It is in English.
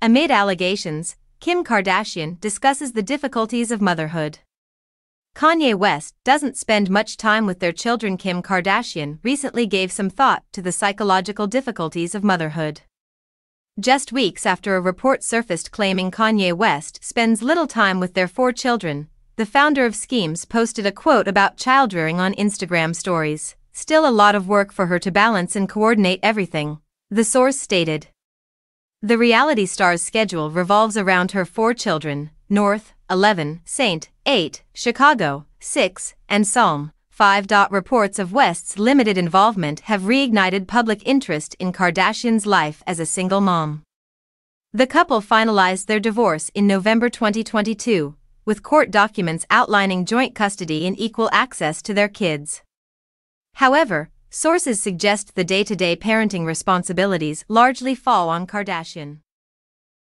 Amid allegations, Kim Kardashian discusses the difficulties of motherhood. Kanye West doesn't spend much time with their children. Kim Kardashian recently gave some thought to the psychological difficulties of motherhood. Just weeks after a report surfaced claiming Kanye West spends little time with their four children, the founder of Schemes posted a quote about child rearing on Instagram stories. Still a lot of work for her to balance and coordinate everything, the source stated. The reality star's schedule revolves around her four children North, 11, Saint, 8, Chicago, 6, and Psalm, 5. Reports of West's limited involvement have reignited public interest in Kardashian's life as a single mom. The couple finalized their divorce in November 2022, with court documents outlining joint custody and equal access to their kids. However, Sources suggest the day-to-day parenting responsibilities largely fall on Kardashian.